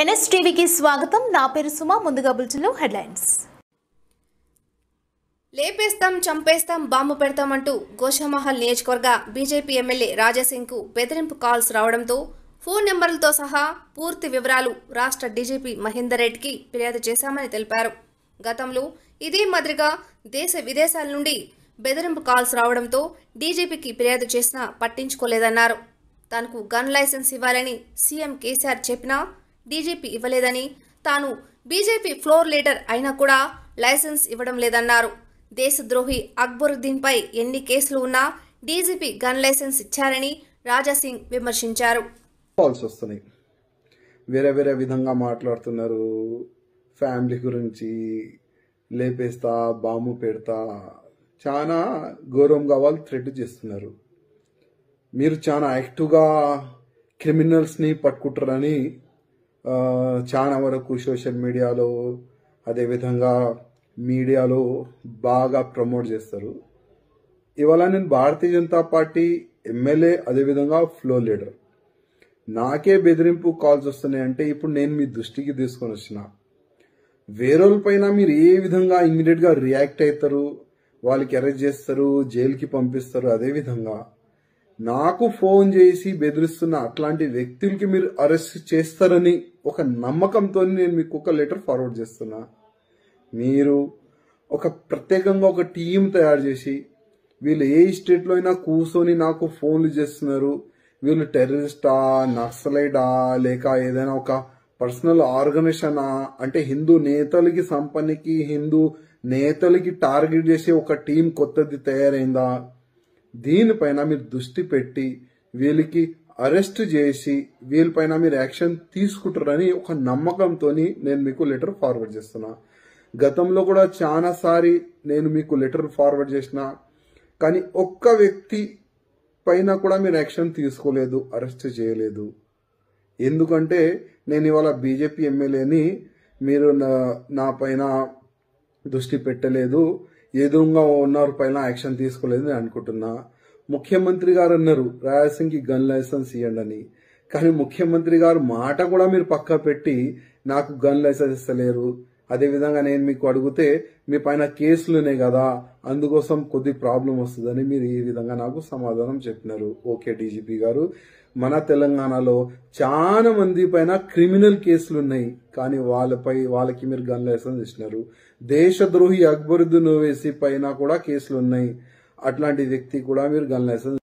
ఎన్ఎస్టీవీకి స్వాగతం నా పేరు సుమ ముందుగా బుల్చిన్లో హెడ్లైన్స్ లేపేస్తాం చంపేస్తాం బాంబు పెడతాం అంటూ గోషమహల్ నియోజకవర్గ బీజేపీ ఎమ్మెల్యే రాజాసింగ్కు బెదిరింపు కాల్స్ రావడంతో ఫోన్ నెంబర్లతో సహా పూర్తి వివరాలు రాష్ట్ర డీజీపీ మహేందర్ రెడ్డికి ఫిర్యాదు చేశామని తెలిపారు గతంలో ఇదే మాదిరిగా దేశ విదేశాల నుండి బెదిరింపు కాల్స్ రావడంతో డీజీపీకి ఫిర్యాదు చేసినా పట్టించుకోలేదన్నారు తనకు గన్ లైసెన్స్ ఇవ్వాలని సీఎం కేసీఆర్ చెప్పినా డీజీపీ ఇవ్వలేదని తాను బీజేపీ ఫ్లోర్ లీడర్ అయినా కూడా లైసెన్స్ ఇవ్వడం లేదన్నారు దేశద్రోహి అక్బరుద్దీన్పై ఎన్ని కేసులు ఉన్నా డీజీపీ గన్ లైసెన్స్ ఇచ్చారని రాజాసింగ్ విమర్శించారు వేరే వేరే విధంగా మాట్లాడుతున్నారు ఫ్యామిలీ గురించి లేపేస్తా బాంబు పెడతా చాలా గౌరవంగా వాళ్ళు థ్రెడ్ చేస్తున్నారు మీరు చాలా యాక్టివ్గా క్రిమినల్స్ని పట్టుకుంటారని చాలా వరకు సోషల్ మీడియాలో అదేవిధంగా మీడియాలో బాగా ప్రమోట్ చేస్తారు ఇవాళ నేను భారతీయ జనతా పార్టీ ఎమ్మెల్యే అదేవిధంగా ఫ్లో లీడర్ నాకే బెదిరింపు కాల్స్ వస్తున్నాయి అంటే ఇప్పుడు నేను మీ దృష్టికి తీసుకొని వచ్చిన వేరేపైన మీరు ఏ విధంగా ఇమీడియట్గా రియాక్ట్ అవుతారు వాళ్ళకి అరెస్ట్ చేస్తారు జైలుకి పంపిస్తారు అదేవిధంగా నాకు ఫోన్ చేసి బెదిరిస్తున్న అట్లాంటి వ్యక్తులకి మీరు అరెస్ట్ చేస్తారని ఒక నమ్మకంతో నేను మీకు ఒక లెటర్ ఫార్వర్డ్ చేస్తున్నా మీరు ఒక ప్రత్యేకంగా ఒక టీం తయారు చేసి వీళ్ళు ఏ స్టేట్లో అయినా కూర్చొని నాకు ఫోన్లు చేస్తున్నారు వీళ్ళు టెర్రరిస్టా నక్సలైడా లేక ఏదైనా ఒక పర్సనల్ ఆర్గనైజేషనా అంటే హిందూ నేతలకి సంపన్నకి హిందూ నేతలకి టార్గెట్ చేసే ఒక టీం కొత్తది తయారైందా దీనిపైన మీరు దృష్టి పెట్టి వీళ్ళకి అరెస్ట్ చేసి వీళ్ళపైన మీరు యాక్షన్ తీసుకుంటారని ఒక నమ్మకంతో నేను మీకు లెటర్ ఫార్వర్డ్ చేస్తున్నా గతంలో కూడా చాలాసారి నేను మీకు లెటర్ ఫార్వర్డ్ చేసిన కానీ ఒక్క వ్యక్తి పైన కూడా మీరు యాక్షన్ తీసుకోలేదు అరెస్ట్ చేయలేదు ఎందుకంటే నేను ఇవాళ బీజేపీ ఎమ్మెల్యేని మీరు నా పైన దృష్టి పెట్టలేదు ఏదో ఉన్నారు పైన యాక్షన్ తీసుకోలేదు నేను అనుకుంటున్నా ముఖ్యమంత్రి గారు అన్నారు రాయలసీమకి గన్ లైసెన్స్ ఇవ్వండి అని కానీ ముఖ్యమంత్రి గారు మాట కూడా మీరు పక్క పెట్టి నాకు గన్ లైసెన్స్ ఇస్తలేరు అదేవిధంగా నేను మీకు అడిగితే మీ పైన కేసులునే కదా అందుకోసం కొద్ది ప్రాబ్లం వస్తుందని మీరు ఈ విధంగా నాకు సమాధానం చెప్పినారు ఓకే డీజీపీ గారు మన తెలంగాణలో చాలా మంది పైన క్రిమినల్ కేసులు ఉన్నాయి కానీ వాళ్ళపై వాళ్ళకి మీరు గన్ లైసెన్స్ ఇచ్చినారు దేశద్రోహి అక్బరుద్దు నోవేసి పైన కూడా కేసులు ఉన్నాయి అట్లాంటి వ్యక్తి కూడా మీరు గన్ లైసెన్స్